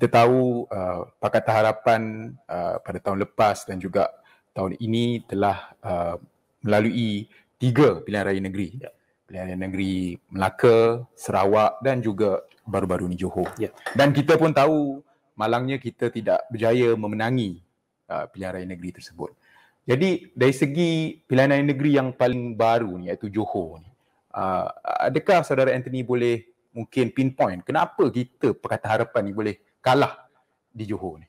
kita tahu uh, Pakatan Harapan uh, pada tahun lepas dan juga tahun ini telah uh, melalui tiga pilihan raya negeri. Ya. Pilihan raya negeri Melaka, Sarawak dan juga baru-baru ni Johor. Ya. Dan kita pun tahu malangnya kita tidak berjaya memenangi uh, pilihan raya negeri tersebut. Jadi dari segi pilihan raya negeri yang paling baru ni iaitu Johor ni, uh, adakah saudara Anthony boleh mungkin pinpoint kenapa kita Pakatan Harapan ni boleh kalah di Johor ni.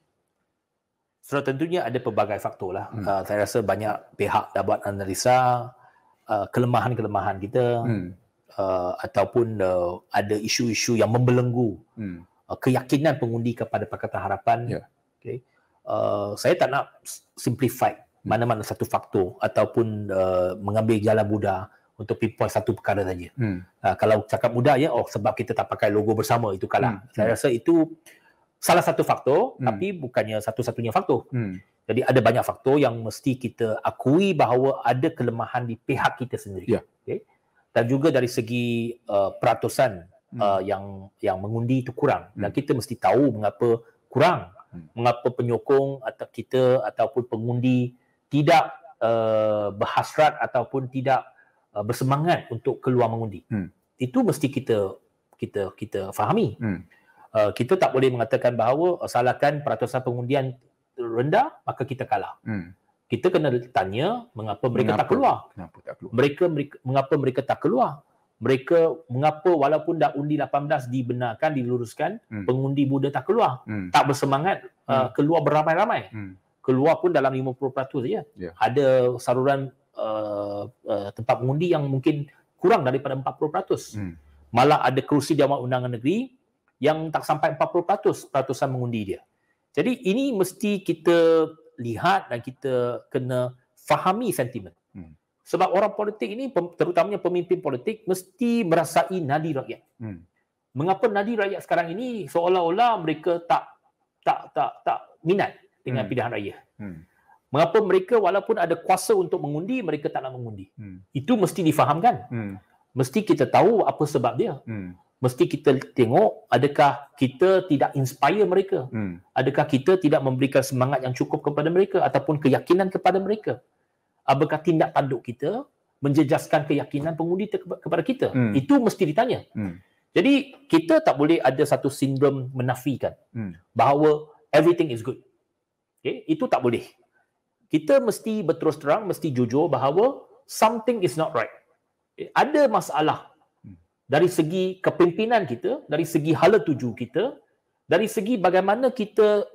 So tentunya ada pelbagai faktor lah. Hmm. Uh, saya rasa banyak pihak dah buat analisa uh, kelemahan-kelemahan kita hmm. uh, ataupun uh, ada isu-isu yang membelenggu hmm. uh, keyakinan pengundi kepada Pakatan Harapan. Yeah. Okay. Uh, saya tak nak simplify hmm. mana-mana satu faktor ataupun uh, mengambil jalan mudah untuk pinpoint satu perkara saja. Hmm. Uh, kalau cakap mudah ya, oh sebab kita tak pakai logo bersama itu kalah. Hmm. Saya hmm. rasa itu salah satu faktor hmm. tapi bukannya satu-satunya faktor. Hmm. Jadi ada banyak faktor yang mesti kita akui bahawa ada kelemahan di pihak kita sendiri. Yeah. Okay? Dan juga dari segi uh, peratusan hmm. uh, yang yang mengundi itu kurang hmm. dan kita mesti tahu mengapa kurang. Hmm. Mengapa penyokong atau kita ataupun pengundi tidak uh, berhasrat ataupun tidak uh, bersemangat untuk keluar mengundi. Hmm. Itu mesti kita kita kita fahami. Hmm. Uh, kita tak boleh mengatakan bahawa uh, salahkan peratusan pengundian rendah maka kita kalah. Hmm. Kita kena tanya mengapa mereka mengapa, tak keluar? Kenapa tak keluar? Mereka, mereka mengapa mereka tak keluar? Mereka mengapa walaupun dah undi 18 dibenarkan diluruskan hmm. pengundi muda tak keluar? Hmm. Tak bersemangat uh, hmm. uh, keluar beramai-ramai. Hmm. Keluar pun dalam 50% saja. Yeah. Ada saluran uh, uh, tempat pengundi yang mungkin kurang daripada 40%. Hmm. Malah ada kerusi Jawatan Undangan Negeri yang tak sampai 40% peratusan mengundi dia. Jadi ini mesti kita lihat dan kita kena fahami sentimen. Hmm. Sebab orang politik ini terutamanya pemimpin politik mesti merasai nadi rakyat. Hmm. Mengapa nadi rakyat sekarang ini seolah-olah mereka tak tak tak tak minat dengan hmm. pilihan raya. Hmm. Mengapa mereka walaupun ada kuasa untuk mengundi mereka tak nak mengundi. Hmm. Itu mesti difahamkan. Hmm. Mesti kita tahu apa sebab dia. Hmm mesti kita tengok adakah kita tidak inspire mereka hmm. adakah kita tidak memberikan semangat yang cukup kepada mereka ataupun keyakinan kepada mereka apakah tindak tanduk kita menjejaskan keyakinan pengundi kepada kita hmm. itu mesti ditanya hmm. jadi kita tak boleh ada satu sindrom menafikan hmm. bahawa everything is good okay? itu tak boleh kita mesti berterus terang mesti jujur bahawa something is not right eh, ada masalah dari segi kepimpinan kita, dari segi hala tuju kita, dari segi bagaimana kita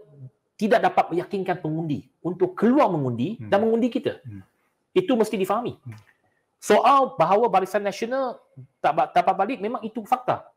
tidak dapat meyakinkan pengundi untuk keluar mengundi hmm. dan mengundi kita. Hmm. Itu mesti difahami. Hmm. Soal bahawa Barisan Nasional tak dapat balik memang itu fakta.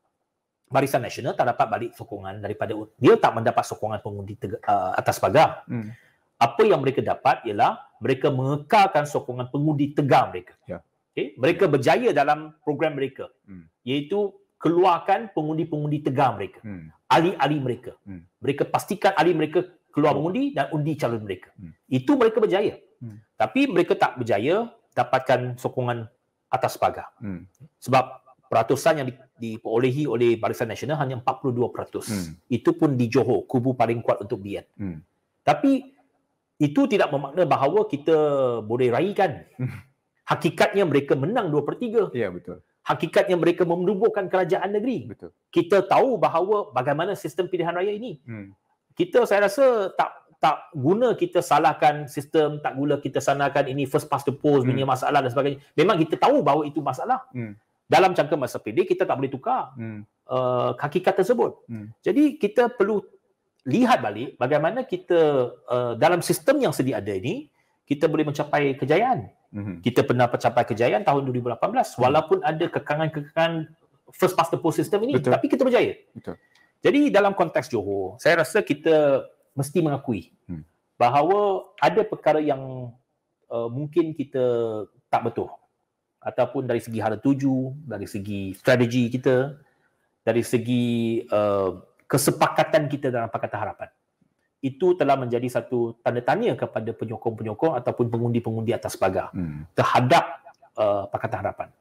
Barisan Nasional tak dapat balik sokongan daripada dia tak mendapat sokongan pengundi teg- uh, atas pagar. Hmm. Apa yang mereka dapat ialah mereka mengekalkan sokongan pengundi tegar mereka. Ya. Okay? Mereka berjaya dalam program mereka. Hmm iaitu keluarkan pengundi-pengundi tegar mereka. Hmm. Ahli-ahli mereka. Hmm. Mereka pastikan ahli mereka keluar mengundi dan undi calon mereka. Hmm. Itu mereka berjaya. Hmm. Tapi mereka tak berjaya dapatkan sokongan atas pagar. Hmm. Sebab peratusan yang diperolehi oleh Barisan Nasional hanya 42%. Hmm. Itu pun di Johor, kubu paling kuat untuk BN. Hmm. Tapi itu tidak bermakna bahawa kita boleh raikan. Hmm. Hakikatnya mereka menang 2 per 3. Ya, betul hakikatnya mereka memerlukan kerajaan negeri. Betul. Kita tahu bahawa bagaimana sistem pilihan raya ini. Hmm. Kita saya rasa tak tak guna kita salahkan sistem, tak guna kita salahkan ini first past the post punya hmm. masalah dan sebagainya. Memang kita tahu bahawa itu masalah. Hmm. Dalam jangka masa pendek kita tak boleh tukar hmm. uh, hakikat tersebut. Hmm. Jadi kita perlu lihat balik bagaimana kita uh, dalam sistem yang sedia ada ini, kita boleh mencapai kejayaan. Mm-hmm. Kita pernah mencapai kejayaan tahun 2018 mhm. walaupun ada kekangan-kekangan first past the post system ini Betul. tapi kita berjaya. Betul. Jadi dalam konteks Johor, saya rasa kita mesti mengakui mm. bahawa ada perkara yang Uh, mungkin kita tak betul ataupun dari segi hala tuju dari segi strategi kita dari segi uh, kesepakatan kita dalam pakatan harapan itu telah menjadi satu tanda tanya kepada penyokong-penyokong ataupun pengundi-pengundi atas pagar hmm. terhadap uh, Pakatan Harapan.